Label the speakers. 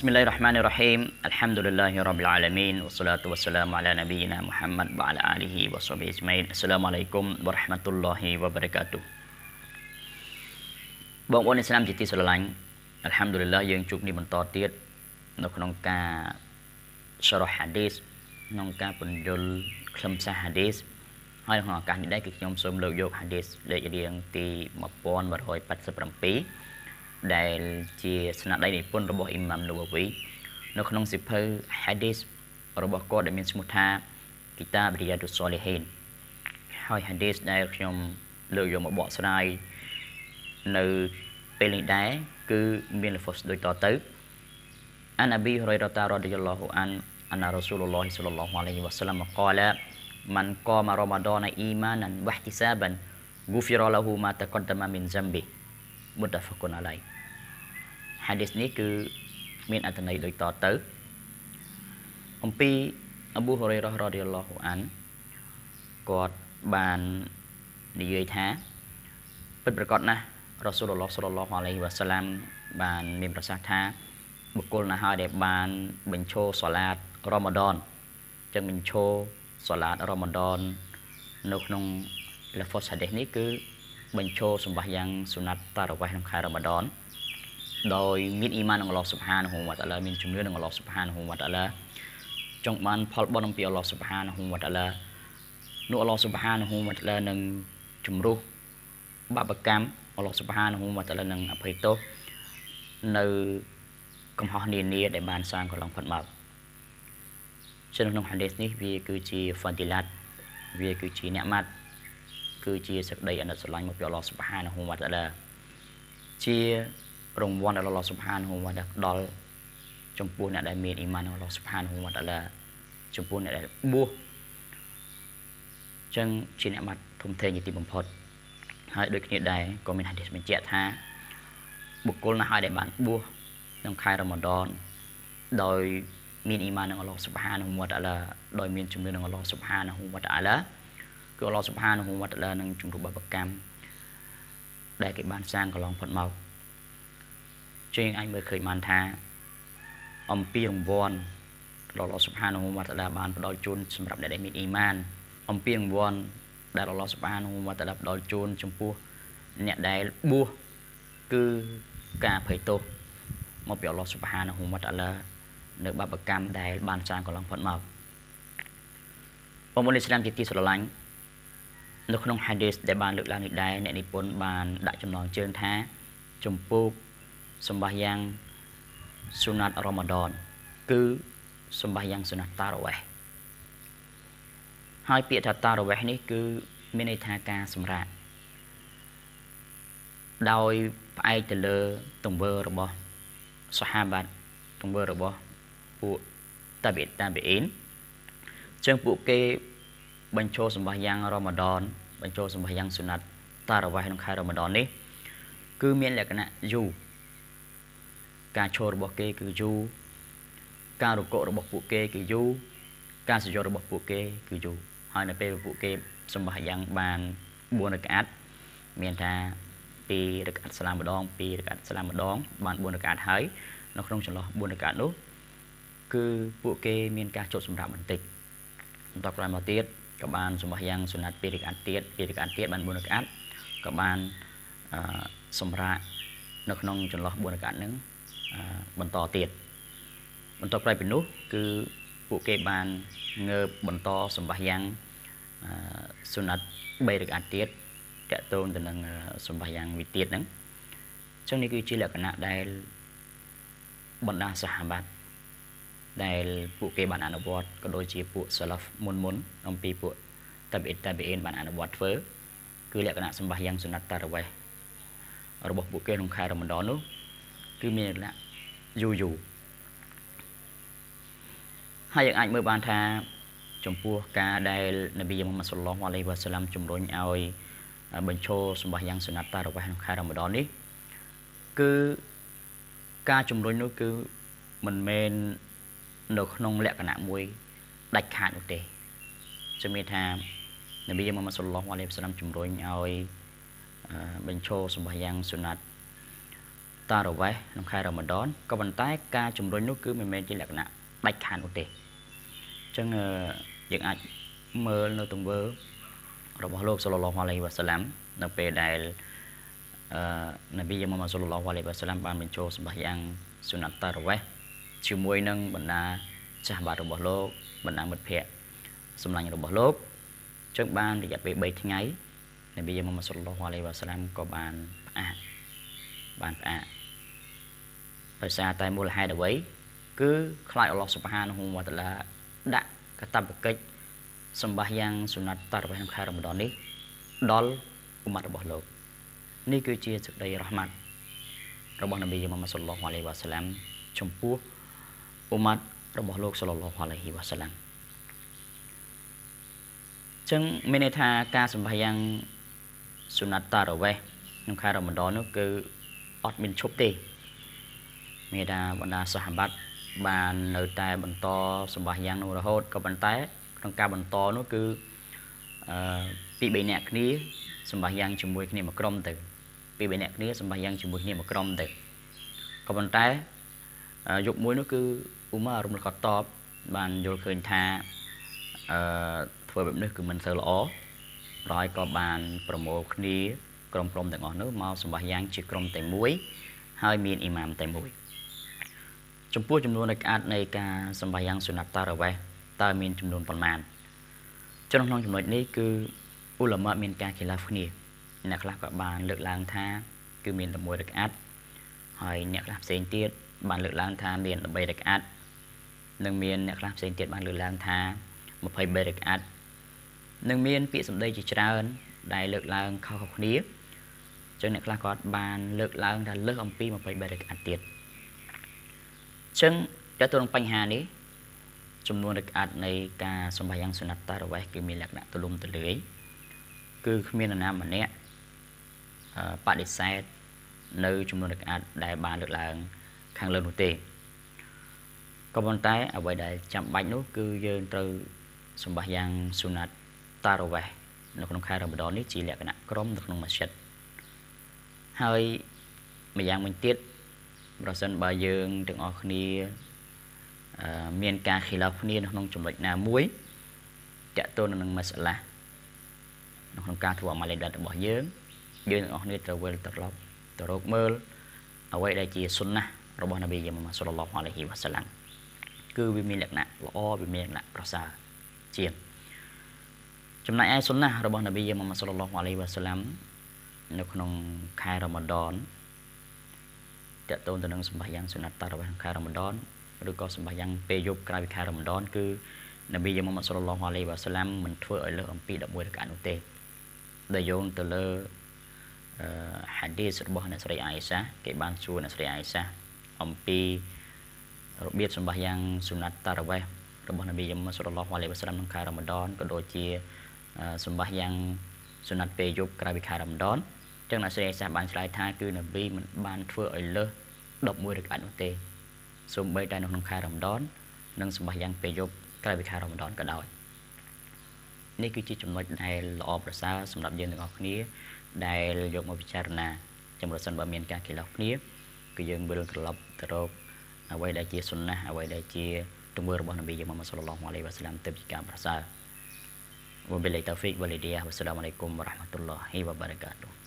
Speaker 1: Bismillahirrahmanirrahim. Alhamdulillahirabbil alamin wassalatu wassalamu ala nabiyyina Muhammad wa ala alihi washabihi ajmain. Assalamualaikum warahmatullahi wabarakatuh. បងប្អូនឥស្លាមជាទីស្រឡាញ់ Alhamdulillah យើងជួបនេះបន្តទៀតនៅក្នុងការ syarah hadis ក្នុងការពន្យល់ខ្លឹមសារ hadis ហើយក្នុងឱកាសនេះដែរគឺខ្ញុំសូមលើកយក hadis លេខរៀងទី1187ដែលជាស្នាដៃនិពន្ធរបស់អ៊ីម៉ាំនូវវីនៅក្នុងសិភៅ Hadith របស់គាត់ដែលមានឈ្មោះថា Kitab Riyadus Salihin ហើយ Hadith ដែលខ្ញុំលើកយកមកបកស្រាយនៅពេលនេះដែរគឺមានលិខិតដូចតទៅ عن أبي هريرة رضي الله عنه أن رسول الله صلى الله عليه وسلم قال من قام رمضان إيمانا واحتسابا غفر له ما تقدم من ذنبه មុតហ្វកុនអាឡៃហាឌីសនេះគឺមានអត្ថន័យដូចតទៅអំពីអប៊ូហូរ៉េរ៉ារ៉ាឌីយ៉ាឡោះអានគាត់បាននិយាយថាពិតប្រាកដណាស់រ៉ាស៊ូលឡោះសល្លោះអាឡៃវ៉ាសាឡាមបានមានប្រសាសន៍ថាបុគ្គលណាហើយដែលបានបញ្ឈោសាឡាតរ៉ម៉ាដនចឹងបញ្ឈោសាឡាតរ៉ម៉ាដននៅក្នុងលហ្វុសហាឌីសនេះគឺបញ្ចូលសម្បាសយ៉ាងសុណាត់តារវេសក្នុងខែរ៉ាម៉ាដនដោយមានអ៊ីម៉ាននឹងអល់ឡោះស៊ុបហានហូវតាឡាមានជំនឿនឹងអល់ឡោះស៊ុបហានហូវតាឡាចង់បាន ផលបុណ្យអំពីអល់ឡោះស៊ុបហានហូវតាឡានោះអល់ឡោះស៊ុបហានហូវតាឡានឹងជំរុះបាបកម្មអល់ឡោះស៊ុបហានហូវតាឡានឹងអភ័យទោសនៅកំហុសនានា ដែលបានសាងកន្លងផុតមកចំណុចក្នុងហាឌីសនេះវាគឺជាហ្វាទីឡាតវាគឺជាអ្នកម៉ាត់គឺជាសេចក្តីអាណិតស្រឡាញ់មកពីអល់ឡោះស៊ុបហានហូវតាឡាជារង្វាន់ដែលអល់ឡោះស៊ុបហានហូវតាឡាផ្ដល់ចំពោះអ្នកដែលមានអ៊ីម៉ានអល់ឡោះស៊ុបហានហូវតាឡាចំពោះអ្នកដែលបួសចឹងជាអ្នកបាត់ធំធេងជាទីបំផុត ហើយដូចគ្នាដែរក៏មានហាឌីសបញ្ជាក់ថាបុគ្គលណាហើយដែលបានបួសក្នុងខែរ៉ម៉ាដនដោយមានអ៊ីម៉ាននឹងអល់ឡោះស៊ុបហានហូវតាឡាដោយមានជំនឿនឹងអល់ឡោះស៊ុបហានហូវតាឡាគឺអល់ឡោះសុផានហូវតឡានឹងជំរុញរបស់ប្រកម្មដែលគេបានសាងកន្លងផុតមកជាងអាចមើលឃើញបានថាអំពីរង្វាន់ដល់អល់ឡោះសុផានហូវតឡាបានផ្ដល់ជូនសម្រាប់អ្នកដែលមានអ៊ីម៉ានអំពីរង្វាន់ដែលអល់ឡោះសុផានហូវតឡាផ្ដល់ជូនចំពោះអ្នកដែលបួសគឺការភ័យទោសមកពីអល់ឡោះសុបហានហូវតអាឡានៅបបកម្មដែលបានសាងកន្លងផុតមកបងប្អូនឥស្លាមជាទីស្រឡាញ់នៅក្នុង hadith ដែលបានលើកឡើងនេះដែរអ្នកនិពន្ធបានដាក់ចំណងជើងថាជំពូកសម្បាសយ៉ាងសុណាត់រ៉ូម៉ាដនគឺសម្បាសយ៉ាងសុណាត់តារវេះហើយពាក្យថាតារវេះនេះគឺមានន័យថាការសម្រាកដោយផ្អែកទៅលើទង្វើរបស់សហាបាតទង្វើរបស់ពួកតាបិតាបិអ៊ីនចឹងពួកគេបញ្ចូលសម្បាសយ៉ាងរ៉ម៉ាដនបញ្ចូលសម្បាសយ៉ាងសុណាត់តារវ៉ាស់ក្នុងខែរ៉ម៉ាដននេះគឺមានលក្ខណៈយូរការឈររបស់គេគឺយូរការរករបស់ពួកគេគឺយូរការសយោរបស់ពួកគេគឺយូរហើយនៅពេលពួកគេសម្បាសយ៉ាងបាន4រកាត់មានថា2រកាត់ស្លាមម្ដង2រកាត់ស្លាមម្ដង បាន4រកាត់ហើយ នៅក្នុងចន្លោះ4រកាត់នោះគឺពួកគេ មានការចុចសម្រាប់បន្តិចបន្តក្រោយមកទៀតក៏បានសម្បោះយ៉ាងសុណាត់ពីរកាត់ទៀតពីរកាត់ទៀតបាន4រកាត់ក៏បានអឺសម្រាប់នៅក្នុងចន្លោះ4រកាត់ហ្នឹងបន្តទៀតបន្តក្រោយពីនោះគឺពួកគេបានងើបបន្តសម្បោះយ៉ាងសុណាត់3រកាត់ទៀតតកតូនទៅនឹងសម្បោះយ៉ាងវិទៀតហ្នឹងចឹងនេះគឺជាលក្ខណៈដែលបណ្ដាសហបាត់ដែលពួកគេបានអនុវត្តក៏ដូចជាពួក salaf មុនមុនអំពីពួក tabi'in tabi'in បានអនុវត្តធ្វើគឺលក្ខណៈសម្បះយ៉ាងសុណាត់តារវេះរបស់ពួកគេក្នុងខែរមដននោះគឺមានលក្ខណៈយូរយូរហើយយើងអាចមើលបានថា ចំពោះការដែលនប៊ីមុហាម៉ាត់សុលឡោះអាឡៃវ៉ាសឡាំជំរុញឲ្យបញ្ឈរសម្បះយ៉ាងសុណាត់តារវេះក្នុងខែរមដននេះគឺការជំរុញនោះគឺមិនមែននៅក្នុងលក្ខណៈមួយដាច់ខាតនោះទេជំរាបថានប៊ីមុហាម៉ាត់សុលឡោះអាឡៃហ៊ីវសល្លាមជំរុញឲ្យបញ្ឈរសម្បាយ៉ាងសុណាត់តារវេសក្នុងខែរ៉ាម៉ាដនក៏ប៉ុន្តែការជំរុញនោះគឺមិនមែនជាលក្ខណៈដាច់ខាតនោះទេអញ្ចឹងយើងអាចមើលនៅទង្វើរបស់លោកសុលឡោះអាឡៃហ៊ីវសល្លាមនៅពេលដែលអឺនប៊ីមុហាម៉ាត់សុលឡោះអាឡៃហ៊ីវសល្លាមបានបញ្ឈរសម្បាយ៉ាងសុណាត់តារវេសជាមួយនឹងបណ្ដាចាស់បាត់របស់លោកបណ្ដាមិត្តភ័ក្ដិសម្លាញ់របស់លោកចឹងបានរយៈពេល3ថ្ងៃនប៊ីយ៉ាមុហាម៉ាត់សុលឡោះអាឡៃវ៉ាសាឡាមក៏បានផ្អាកបានផ្អាកដោយសារតែមូលហេតុអ្វីគឺ ខ្លាចអល់ឡោះសុបហានហ៊ូវតាឡាដាក់កតបកិច្ចសម្បាសយ៉ាងសុណាត់តរបស់ខែរ៉ាម៉ាដននេះដល់អ៊ុម៉ាត់របស់លោកនេះគឺជាសេចក្តីរ៉ហ្មាត់របស់នប៊ីយ៉ាមុហាម៉ាត់សុលឡោះអាឡៃវ៉ាសាឡាមចំពោះឧម៉ាត់របស់លោកសល្លឡោះអាឡៃហ៊ីវ៉ាសាឡាំចឹងមានន័យថាការសម្ភាយ៉ាងសុណាត់តារវេះក្នុងខែរ៉ម៉ាដននោះគឺអត់មានឈប់ទេមេដាបណ្ដាសហបាត់បាននៅតែបន្តសម្ភាយ៉ាងនោះរហូតក៏ប៉ុន្តែក្នុងការបន្តនោះគឺអឺពីរបីអ្នកគ្នាសម្ភាយ៉ាងជាមួយគ្នាមួយក្រុមទៅពីរបីអ្នកគ្នាសម្ភាយ៉ាងជាមួយគ្នាមួយក្រុមទៅក៏ប៉ុន្តែយុគមួយនោះគឺឧមារំលឹកតបបានយល់ឃើញថាអឺធ្វើបែបនេះគឺមិនសូវល្អហើយក៏បានប្រមូលគ្នា ក្រុមក្រុមទាំងអស់នោះមកសម្បាសយ៉ាងជាក្រុមតែមួយ ហើយមានអ៊ីម៉ាមតែមួយ ចំពោះចំនួននៃកាតនៃការសម្បាសយ៉ាងសុណាត់តារវេសតើមានចំនួនប៉ុន្មានចំណុចក្នុងចំណុចនេះគឺឧលមាមានការខិលាគ្នាអ្នកខ្លះក៏បានលើកឡើងថាគឺមាន11រកាត់ហើយអ្នកខ្លះផ្សេងទៀតបានលើកឡើងថាមាន13រកាត់នឹងមានអ្នកខ្លះផ្សេងទៀតបានលើកឡើងថា20 beric acid នឹងមានពាក្យសម្ដីជាច្រើន ដែលលើកឡើងខុសៗគ្នាចឹងអ្នកខ្លះគាត់បានលើកឡើងថាលើសអំពី20 beric acid ទៀតចឹងតើទៅនឹងបញ្ហានេះចំនួនរិកអាត់នៃការសម្ភាយ៉ាងសុណាត់តារវេសគឺមានលក្ខណៈទូលំទូលាយគឺគ្មាននរណាម្នាក់បដិសេធនៅចំនួនរិកអាត់ដែលបានលើកឡើង ខាងលើនោះទេក៏ប៉ុន្តែអ្វីដែលចាំបាច់នោះគឺយើងត្រូវសម្បាសយ៉ាងស៊ូណាត់តារវេះនៅក្នុងខែរ៉ាម៉ាដននេះជាលក្ខណៈក្រុមនៅក្នុងមស្ជីតហើយម្យ៉ាងវិញទៀតប្រសិនបើយើងទាំងអស់គ្នាមាន ការខិលាភគ្នានៅក្នុងចំណុចណាមួយតកតូននឹងមសាឡានៅក្នុងការធ្វើអាម៉ាលីដតរបស់យើង យើងទាំងអស់គ្នាត្រូវវិលត្រឡប់ទៅរកមើល អ្វីដែលជាសុនណះរបស់នប៊ីយ៉ាម៉ាម៉ាសុលឡោះអាឡៃហ៊ីវ៉ាសាឡាំគឺវាមានលក្ខណៈល្អវាមានលក្ខណៈប្រសើរជាងចំណែកឯសុណាស់របស់នប៊ីយ៉ាម៉ាម៉ាត់សុលឡោះអាឡៃវ៉ាសាឡាំនៅក្នុងខែរ៉ម៉ាដនតកតូនទៅនឹងសម្បាយ៉ាងសុណាត់តារ៉វ៉ាខែរ៉ម៉ាដនឬក៏សម្បាយ៉ាងពេលយប់ក្រៅពីខែរ៉ម៉ាដនគឺនប៊ីយ៉ាម៉ាម៉ាត់សុលឡោះអាឡៃវ៉ាសាឡាំមិនធ្វើឲ្យលើសអំពី11រកានោះទេដែលយោងទៅលើហាឌីសរបស់អ្នកស្រីអាយសា គេបានសួរអ្នកស្រីអាយសាអំពីរបៀបសម្បាសយ៉ាងសុណាត់តារវេះរបស់នប៊ីយមសុលឡោះអាឡៃវ៉ាសឡាមក្នុងខែរ៉ាម៉ាដនក៏ដូចជាសម្បាសយ៉ាងសុណាត់ពេលយប់ក្រៅពីខែរ៉ាម៉ាដនចឹងអ្នកស្រីអេសាបានឆ្លើយថាគឺនប៊ីមិនបានធ្វើឲ្យលើស11រកាត់នោះទេសូម្បីតែនៅក្នុងខែរ៉ាម៉ាដននិងសម្បាសយ៉ាងពេលយប់ក្រៅពីខែរ៉ាម៉ាដនក៏ដោយនេះគឺជាចំណុចដែលល្អប្រសើរសម្រាប់យើងទាំងអស់គ្នាដែលយកមកពិចារណាចាំប្រសិនបើមានការខិលាសគ្នា គឺយើងវិលត្រឡប់ទៅរកអ្វីដែលជាសុណះអ្វីដែលជាទង្វើរបស់នប៊ីយ៉ាម៉ាម៉ាសុលឡាហ៍អាឡៃវ៉ាសឡាមទៅជាការប្រសើរវ៉ាបិលៃតោហ្វិកវ៉ាលីឌីយ៉ាអស្សឡាមុអាឡៃគុំវ៉ារ៉ាហ្មាតុលឡោះហ៊ីវ៉ាបារកាតុ